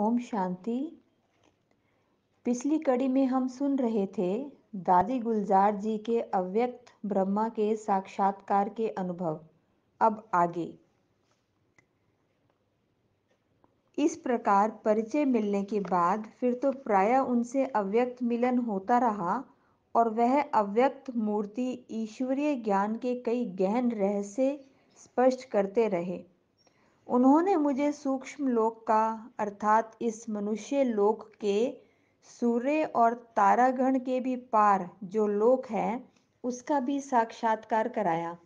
ओम शांति पिछली कड़ी में हम सुन रहे थे दादी गुलजार जी के अव्यक्त ब्रह्मा के साक्षात्कार के अनुभव अब आगे इस प्रकार परिचय मिलने के बाद फिर तो प्राय उनसे अव्यक्त मिलन होता रहा और वह अव्यक्त मूर्ति ईश्वरीय ज्ञान के कई गहन रहस्य स्पष्ट करते रहे उन्होंने मुझे सूक्ष्म लोक का अर्थात इस मनुष्य लोक के सूर्य और तारागण के भी पार जो लोक है उसका भी साक्षात्कार कराया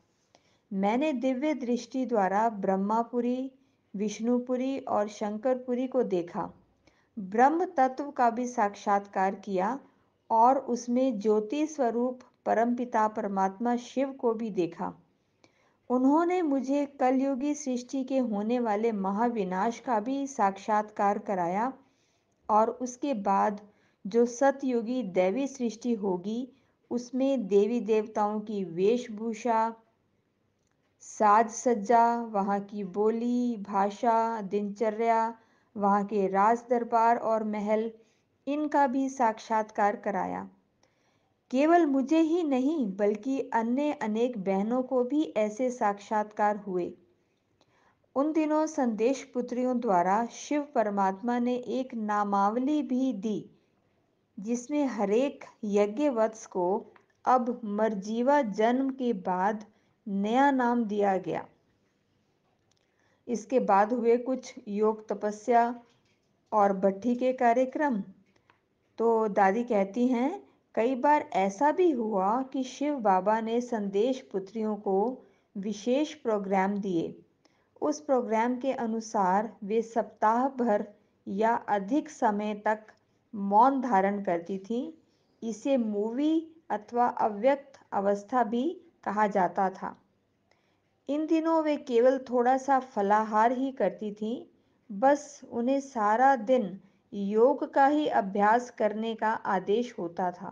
मैंने दिव्य दृष्टि द्वारा ब्रह्मापुरी विष्णुपुरी और शंकरपुरी को देखा ब्रह्म तत्व का भी साक्षात्कार किया और उसमें ज्योति स्वरूप परमपिता परमात्मा शिव को भी देखा उन्होंने मुझे कलयुगी सृष्टि के होने वाले महाविनाश का भी साक्षात्कार कराया और उसके बाद जो सतयुगी देवी सृष्टि होगी उसमें देवी देवताओं की वेशभूषा साज सज्जा वहाँ की बोली भाषा दिनचर्या वहाँ के राज दरबार और महल इनका भी साक्षात्कार कराया केवल मुझे ही नहीं बल्कि अन्य अनेक बहनों को भी ऐसे साक्षात्कार हुए उन दिनों संदेश पुत्रियों द्वारा शिव परमात्मा ने एक नामावली भी दी जिसमें हरेक यज्ञवत्स को अब मर्जीवा जन्म के बाद नया नाम दिया गया इसके बाद हुए कुछ योग तपस्या और भट्ठी के कार्यक्रम तो दादी कहती हैं कई बार ऐसा भी हुआ कि शिव बाबा ने संदेश पुत्रियों को विशेष प्रोग्राम दिए उस प्रोग्राम के अनुसार वे सप्ताह भर या अधिक समय तक मौन धारण करती थीं इसे मूवी अथवा अव्यक्त अवस्था भी कहा जाता था इन दिनों वे केवल थोड़ा सा फलाहार ही करती थीं बस उन्हें सारा दिन योग का ही अभ्यास करने का आदेश होता था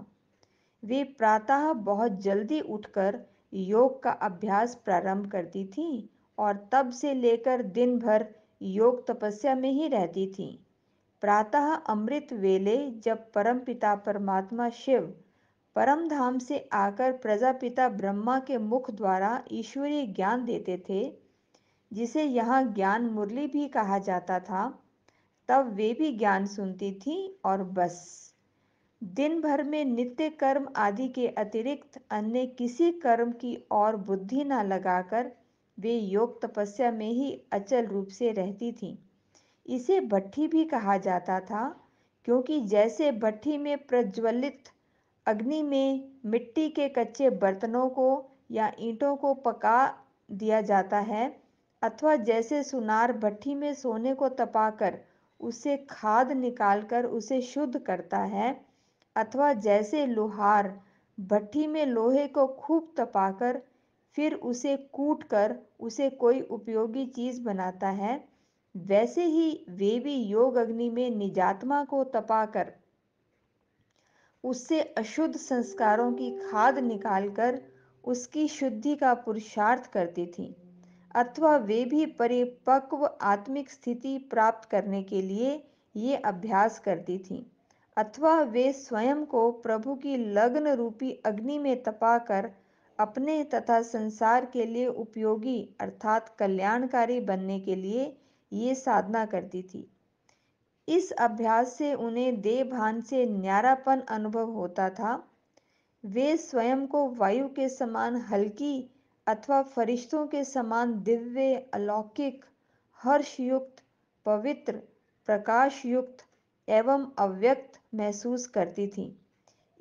वे प्रातः बहुत जल्दी उठकर योग का अभ्यास प्रारंभ करती थीं और तब से लेकर दिन भर योग तपस्या में ही रहती थीं प्रातः अमृत वेले जब परमपिता परमात्मा शिव परम धाम से आकर प्रजापिता ब्रह्मा के मुख द्वारा ईश्वरीय ज्ञान देते थे जिसे यहाँ ज्ञान मुरली भी कहा जाता था तब वे भी ज्ञान सुनती थी और बस दिन भर में नित्य कर्म आदि के अतिरिक्त अन्य किसी कर्म की और बुद्धि न लगाकर वे योग तपस्या में ही अचल रूप से रहती थी इसे भट्ठी भी कहा जाता था क्योंकि जैसे भट्ठी में प्रज्वलित अग्नि में मिट्टी के कच्चे बर्तनों को या ईंटों को पका दिया जाता है अथवा जैसे सुनार भट्ठी में सोने को तपाकर उसे खाद निकालकर उसे शुद्ध करता है अथवा जैसे लोहार भट्टी में लोहे को खूब तपाकर फिर उसे कूट कर उसे कोई उपयोगी चीज बनाता है वैसे ही वे भी योग अग्नि में निजात्मा को तपाकर उससे अशुद्ध संस्कारों की खाद निकालकर उसकी शुद्धि का पुरुषार्थ करती थी अथवा वे भी परिपक्व आत्मिक स्थिति प्राप्त करने के लिए ये अभ्यास करती थीं अथवा वे स्वयं को प्रभु की लग्न रूपी अग्नि में तपाकर अपने तथा संसार के लिए उपयोगी अर्थात कल्याणकारी बनने के लिए ये साधना करती थी इस अभ्यास से उन्हें भान से न्यारापन अनुभव होता था वे स्वयं को वायु के समान हल्की अथवा फरिश्तों के समान दिव्य अलौकिक हर्षयुक्त पवित्र प्रकाशयुक्त एवं अव्यक्त महसूस करती थी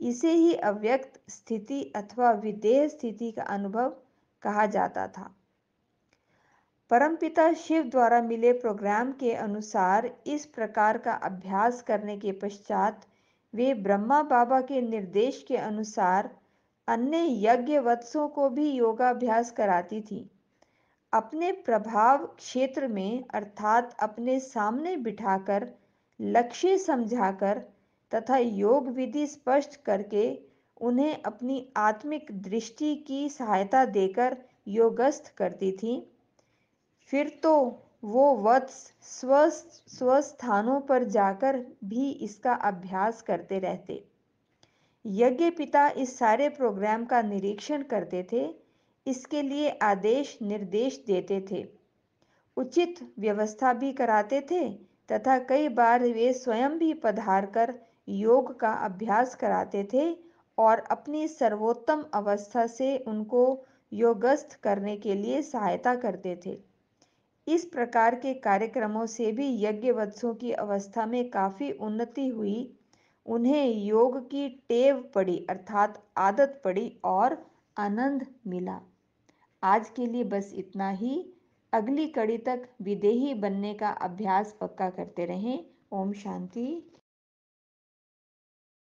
इसे ही अव्यक्त स्थिति अथवा विदेह स्थिति का अनुभव कहा जाता था परमपिता शिव द्वारा मिले प्रोग्राम के अनुसार इस प्रकार का अभ्यास करने के पश्चात वे ब्रह्मा बाबा के निर्देश के अनुसार अन्य यज्ञ वत्सों को भी योगाभ्यास कराती थी अपने प्रभाव क्षेत्र में अर्थात अपने सामने बिठाकर लक्ष्य समझाकर तथा योग विधि स्पष्ट करके उन्हें अपनी आत्मिक दृष्टि की सहायता देकर योगस्थ करती थी फिर तो वो वत्स स्व स्वस्थानों पर जाकर भी इसका अभ्यास करते रहते यज्ञ पिता इस सारे प्रोग्राम का निरीक्षण करते थे इसके लिए आदेश निर्देश देते थे उचित व्यवस्था भी कराते थे तथा कई बार वे स्वयं भी पधारकर योग का अभ्यास कराते थे और अपनी सर्वोत्तम अवस्था से उनको योगस्थ करने के लिए सहायता करते थे इस प्रकार के कार्यक्रमों से भी यज्ञवत्सों की अवस्था में काफ़ी उन्नति हुई उन्हें योग की टेव पड़ी अर्थात आदत पड़ी और आनंद मिला आज के लिए बस इतना ही अगली कड़ी तक विदेही बनने का अभ्यास पक्का करते रहें ओम शांति